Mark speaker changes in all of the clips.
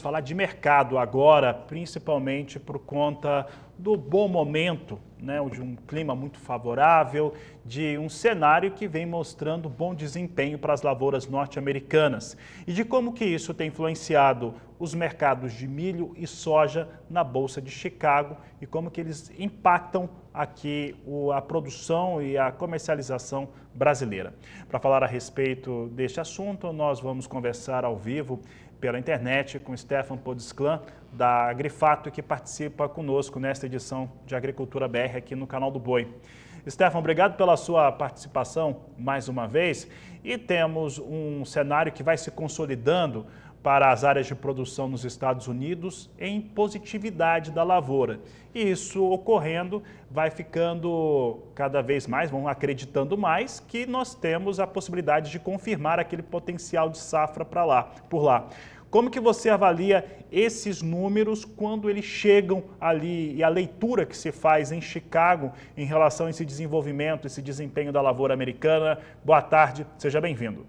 Speaker 1: vamos falar de mercado agora, principalmente por conta do bom momento, né, de um clima muito favorável, de um cenário que vem mostrando bom desempenho para as lavouras norte-americanas e de como que isso tem influenciado os mercados de milho e soja na bolsa de Chicago e como que eles impactam aqui a produção e a comercialização brasileira. Para falar a respeito deste assunto, nós vamos conversar ao vivo pela internet com Stefan Podesclan, da Agrifato, que participa conosco nesta edição de Agricultura BR aqui no canal do Boi. Stefan, obrigado pela sua participação mais uma vez. E temos um cenário que vai se consolidando para as áreas de produção nos Estados Unidos em positividade da lavoura. E isso ocorrendo, vai ficando cada vez mais, vão acreditando mais que nós temos a possibilidade de confirmar aquele potencial de safra para lá, por lá. Como que você avalia esses números quando eles chegam ali e a leitura que se faz em Chicago em relação a esse desenvolvimento, esse desempenho da lavoura americana? Boa tarde, seja bem-vindo.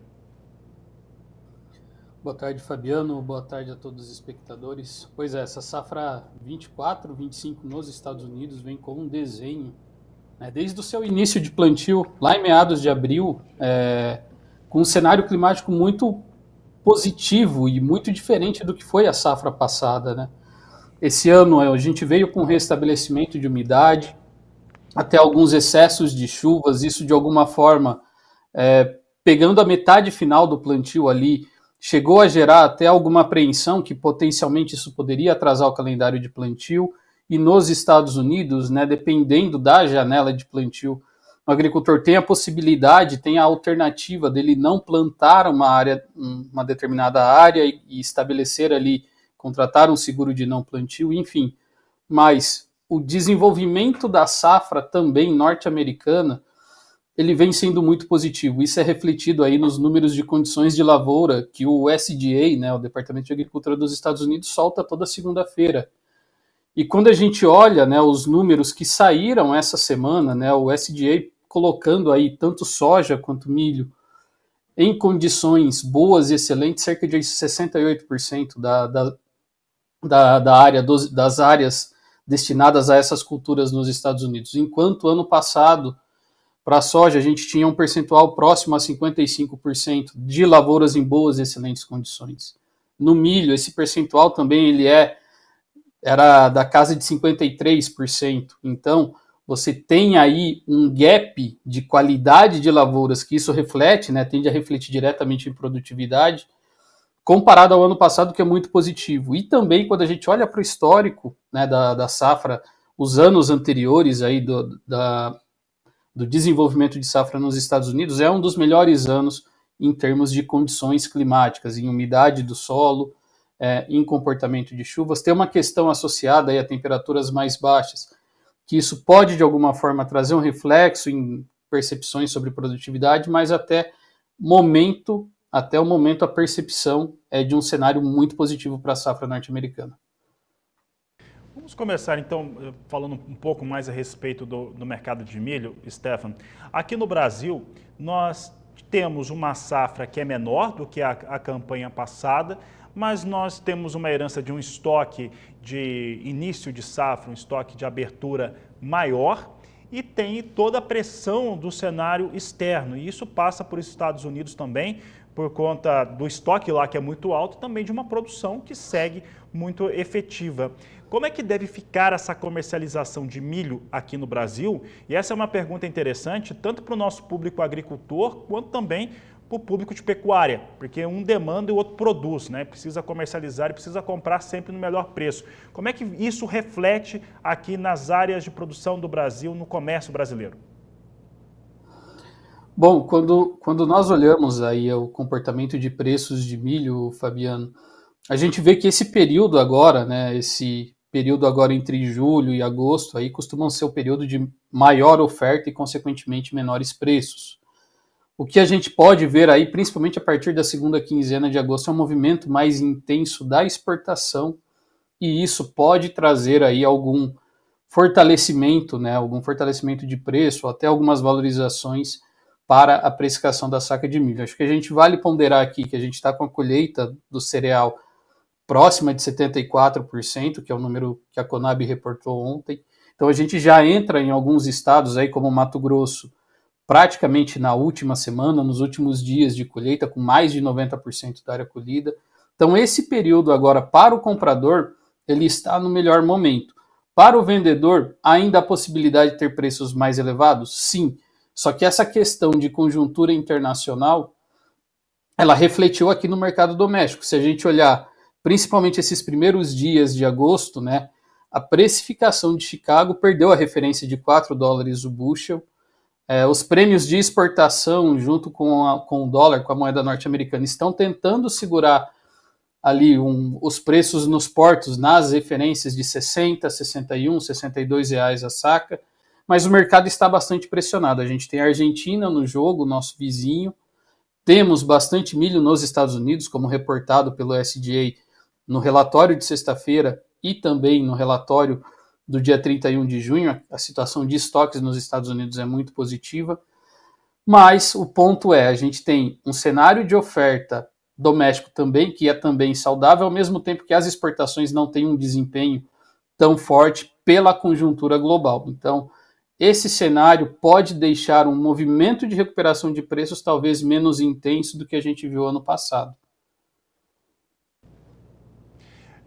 Speaker 2: Boa tarde, Fabiano. Boa tarde a todos os espectadores. Pois é, essa safra 24, 25 nos Estados Unidos vem com um desenho. Né? Desde o seu início de plantio, lá em meados de abril, é, com um cenário climático muito positivo e muito diferente do que foi a safra passada, né? Esse ano a gente veio com restabelecimento de umidade, até alguns excessos de chuvas, isso de alguma forma, é, pegando a metade final do plantio ali, chegou a gerar até alguma apreensão que potencialmente isso poderia atrasar o calendário de plantio. E nos Estados Unidos, né, dependendo da janela de plantio agricultor tem a possibilidade, tem a alternativa dele não plantar uma área, uma determinada área e, e estabelecer ali, contratar um seguro de não plantio, enfim. Mas o desenvolvimento da safra também norte-americana, ele vem sendo muito positivo. Isso é refletido aí nos números de condições de lavoura que o SDA, né, o Departamento de Agricultura dos Estados Unidos, solta toda segunda-feira. E quando a gente olha né, os números que saíram essa semana, né, o SDA colocando aí tanto soja quanto milho em condições boas e excelentes, cerca de 68% da, da, da, da, área, dos, das áreas destinadas a essas culturas nos Estados Unidos. Enquanto ano passado, para a soja, a gente tinha um percentual próximo a 55% de lavouras em boas e excelentes condições. No milho, esse percentual também ele é era da casa de 53%. Então, você tem aí um gap de qualidade de lavouras que isso reflete, né, tende a refletir diretamente em produtividade, comparado ao ano passado, que é muito positivo. E também, quando a gente olha para o histórico né, da, da safra, os anos anteriores aí do, da, do desenvolvimento de safra nos Estados Unidos, é um dos melhores anos em termos de condições climáticas, em umidade do solo, é, em comportamento de chuvas. Tem uma questão associada aí a temperaturas mais baixas que isso pode, de alguma forma, trazer um reflexo em percepções sobre produtividade, mas até momento, até o momento, a percepção é de um cenário muito positivo para a safra norte-americana.
Speaker 1: Vamos começar então eh, falando um pouco mais a respeito do, do, mercado de milho, Stefan. Aqui no Brasil, nós temos uma safra que é menor do que a, a campanha passada, mas nós temos uma herança de um estoque de início de safra, um estoque de abertura maior e tem toda a pressão do cenário externo. E isso passa por Estados Unidos também, por conta do estoque lá que é muito alto, também de uma produção que segue muito efetiva. Como é que deve ficar essa comercialização de milho aqui no Brasil? E essa é uma pergunta interessante, tanto para o nosso público agricultor, quanto também para o público de pecuária, porque um demanda e o outro produz, né? precisa comercializar e precisa comprar sempre no melhor preço. Como é que isso reflete aqui nas áreas de produção do Brasil, no comércio brasileiro?
Speaker 2: Bom, quando, quando nós olhamos aí o comportamento de preços de milho, Fabiano, a gente vê que esse período agora, né, esse período agora entre julho e agosto, aí costumam ser o período de maior oferta e, consequentemente, menores preços. O que a gente pode ver aí, principalmente a partir da segunda quinzena de agosto, é um movimento mais intenso da exportação e isso pode trazer aí algum fortalecimento, né, algum fortalecimento de preço, até algumas valorizações para a precificação da saca de milho. Acho que a gente vale ponderar aqui que a gente está com a colheita do cereal próxima de 74%, que é o número que a Conab reportou ontem. Então a gente já entra em alguns estados aí como Mato Grosso, praticamente na última semana, nos últimos dias de colheita, com mais de 90% da área colhida. Então, esse período agora para o comprador, ele está no melhor momento. Para o vendedor, ainda há possibilidade de ter preços mais elevados? Sim. Só que essa questão de conjuntura internacional, ela refletiu aqui no mercado doméstico. Se a gente olhar principalmente esses primeiros dias de agosto, né, a precificação de Chicago perdeu a referência de 4 dólares o bushel é, os prêmios de exportação, junto com, a, com o dólar, com a moeda norte-americana, estão tentando segurar ali um, os preços nos portos, nas referências de 60, 61, 62 reais a saca, mas o mercado está bastante pressionado. A gente tem a Argentina no jogo, nosso vizinho, temos bastante milho nos Estados Unidos, como reportado pelo SDA no relatório de sexta-feira e também no relatório do dia 31 de junho, a situação de estoques nos Estados Unidos é muito positiva, mas o ponto é, a gente tem um cenário de oferta doméstico também, que é também saudável, ao mesmo tempo que as exportações não têm um desempenho tão forte pela conjuntura global. Então, esse cenário pode deixar um movimento de recuperação de preços talvez menos intenso do que a gente viu ano passado.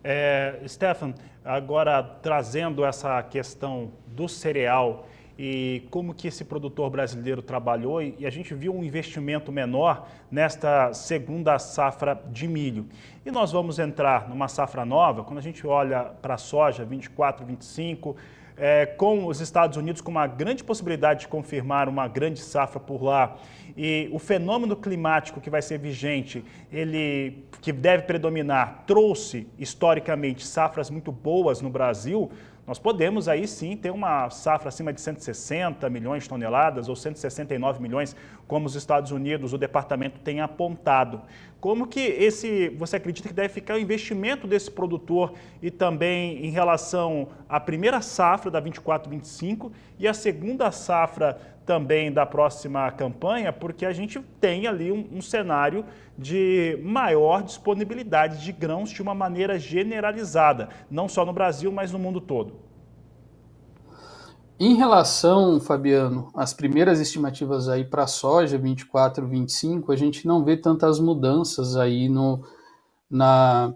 Speaker 1: É, Stefan, agora trazendo essa questão do cereal e como que esse produtor brasileiro trabalhou e a gente viu um investimento menor nesta segunda safra de milho. E nós vamos entrar numa safra nova, quando a gente olha para a soja 24, 25, é, com os Estados Unidos, com uma grande possibilidade de confirmar uma grande safra por lá, e o fenômeno climático que vai ser vigente, ele que deve predominar, trouxe historicamente safras muito boas no Brasil nós podemos aí sim ter uma safra acima de 160 milhões de toneladas ou 169 milhões, como os Estados Unidos, o departamento tem apontado. Como que esse, você acredita que deve ficar o investimento desse produtor e também em relação à primeira safra da 24/25 e a segunda safra também da próxima campanha, porque a gente tem ali um, um, cenário de maior disponibilidade de grãos de uma maneira generalizada, não só no Brasil, mas no mundo todo.
Speaker 2: Em relação, Fabiano, às primeiras estimativas aí para a soja 24, 25, a gente não vê tantas mudanças aí no, na,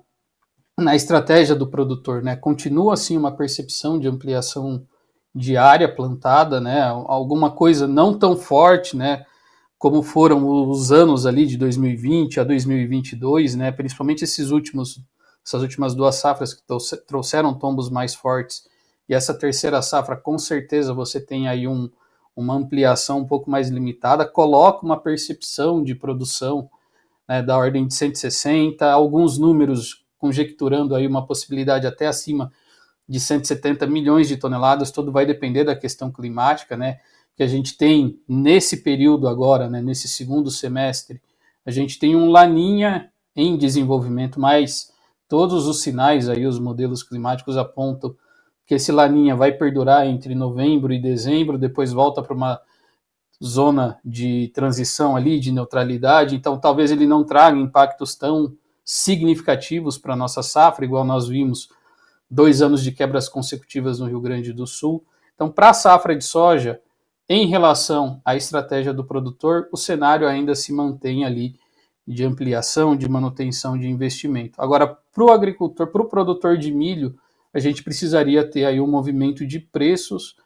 Speaker 2: na estratégia do produtor, né? Continua assim uma percepção de ampliação de área plantada, né? Alguma coisa não tão forte, né? Como foram os anos ali de 2020 a 2022, né? Principalmente esses últimos, essas últimas duas safras que trouxeram tombos mais fortes. E essa terceira safra, com certeza, você tem aí um, uma ampliação um pouco mais limitada, coloca uma percepção de produção né, da ordem de 160, alguns números conjecturando aí uma possibilidade até acima de 170 milhões de toneladas, tudo vai depender da questão climática, né? Que a gente tem nesse período agora, né, nesse segundo semestre, a gente tem um Laninha em desenvolvimento, mas todos os sinais aí, os modelos climáticos apontam que esse Laninha vai perdurar entre novembro e dezembro, depois volta para uma zona de transição ali, de neutralidade, então talvez ele não traga impactos tão significativos para a nossa safra, igual nós vimos dois anos de quebras consecutivas no Rio Grande do Sul. Então, para a safra de soja, em relação à estratégia do produtor, o cenário ainda se mantém ali de ampliação, de manutenção de investimento. Agora, para o agricultor, para o produtor de milho, a gente precisaria ter aí um movimento de preços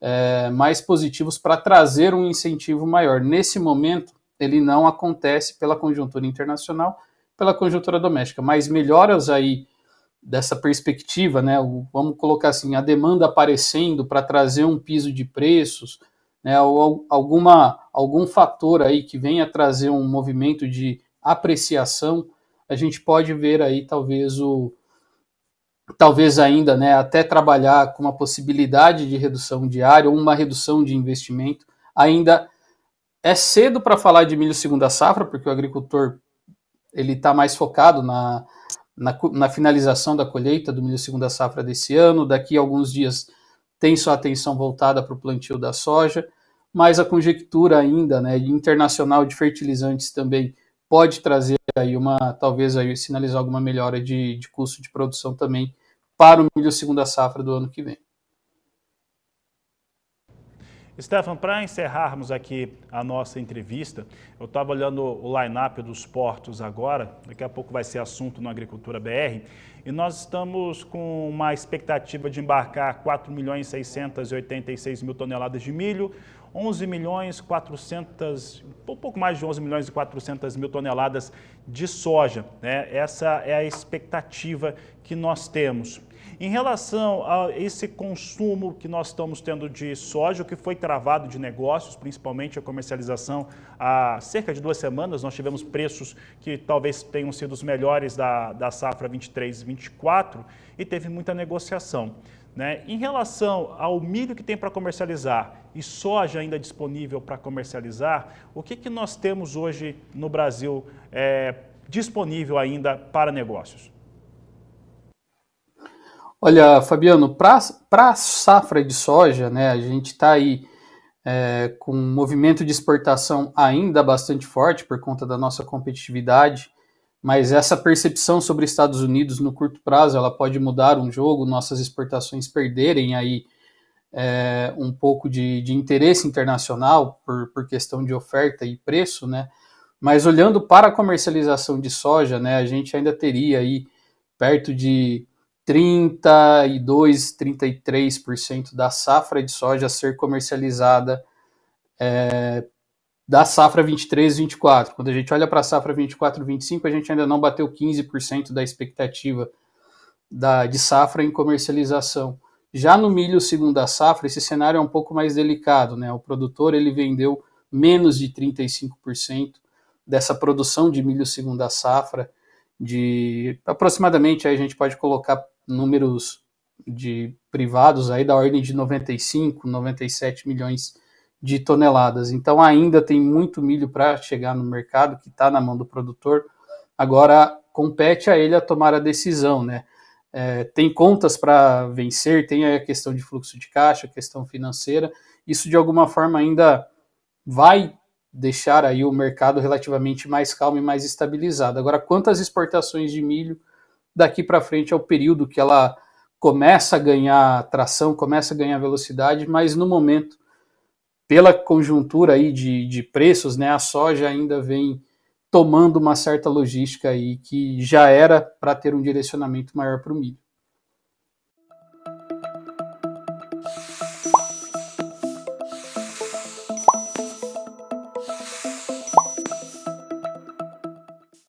Speaker 2: é, mais positivos para trazer um incentivo maior. Nesse momento, ele não acontece pela conjuntura internacional, pela conjuntura doméstica, mas melhoras aí dessa perspectiva, né? Vamos colocar assim, a demanda aparecendo para trazer um piso de preços, né? Ou alguma algum fator aí que venha trazer um movimento de apreciação, a gente pode ver aí talvez o talvez ainda, né, até trabalhar com uma possibilidade de redução diária ou uma redução de investimento. Ainda é cedo para falar de milho segunda safra, porque o agricultor ele está mais focado na, na, na finalização da colheita do milho segunda safra desse ano. Daqui a alguns dias tem sua atenção voltada para o plantio da soja, mas a conjectura ainda né, internacional de fertilizantes também pode trazer aí uma, talvez aí sinalizar alguma melhora de, de custo de produção também para o milho segunda safra do ano que vem.
Speaker 1: Stefan, para encerrarmos aqui a nossa entrevista, eu estava olhando o line-up dos portos agora, daqui a pouco vai ser assunto no Agricultura BR, e nós estamos com uma expectativa de embarcar 4.686.000 milhões mil toneladas de milho, 11 milhões 400, um pouco mais de 11 milhões e 400 mil toneladas de soja. Né? Essa é a expectativa que nós temos. Em relação a esse consumo que nós estamos tendo de soja, o que foi travado de negócios, principalmente a comercialização, há cerca de duas semanas nós tivemos preços que talvez tenham sido os melhores da, da safra 23 e 24 e teve muita negociação. Né? Em relação ao milho que tem para comercializar e soja ainda disponível para comercializar, o que, que nós temos hoje no Brasil é, disponível ainda para negócios?
Speaker 2: Olha, Fabiano, para a safra de soja, né, a gente está aí é, com um movimento de exportação ainda bastante forte por conta da nossa competitividade mas essa percepção sobre Estados Unidos no curto prazo ela pode mudar um jogo, nossas exportações perderem aí é, um pouco de, de interesse internacional por, por, questão de oferta e preço, né? Mas olhando para a comercialização de soja, né, a gente ainda teria aí perto de 32, 33% da safra de soja ser comercializada é, da safra 23 24. Quando a gente olha para a safra 24 25, a gente ainda não bateu 15% da expectativa da, de safra em comercialização. Já no milho segunda safra, esse cenário é um pouco mais delicado, né? O produtor ele vendeu menos de 35% dessa produção de milho segunda safra de aproximadamente aí a gente pode colocar números de privados aí da ordem de 95, 97 milhões de toneladas. Então ainda tem muito milho para chegar no mercado que está na mão do produtor. Agora compete a ele a tomar a decisão, né? É, tem contas para vencer, tem a questão de fluxo de caixa, a questão financeira. Isso de alguma forma ainda vai deixar aí o mercado relativamente mais calmo e mais estabilizado. Agora, quantas exportações de milho daqui para frente é o período que ela começa a ganhar tração, começa a ganhar velocidade, mas no momento pela conjuntura aí de, de preços, né, a soja ainda vem tomando uma certa logística aí que já era para ter um direcionamento maior para o milho.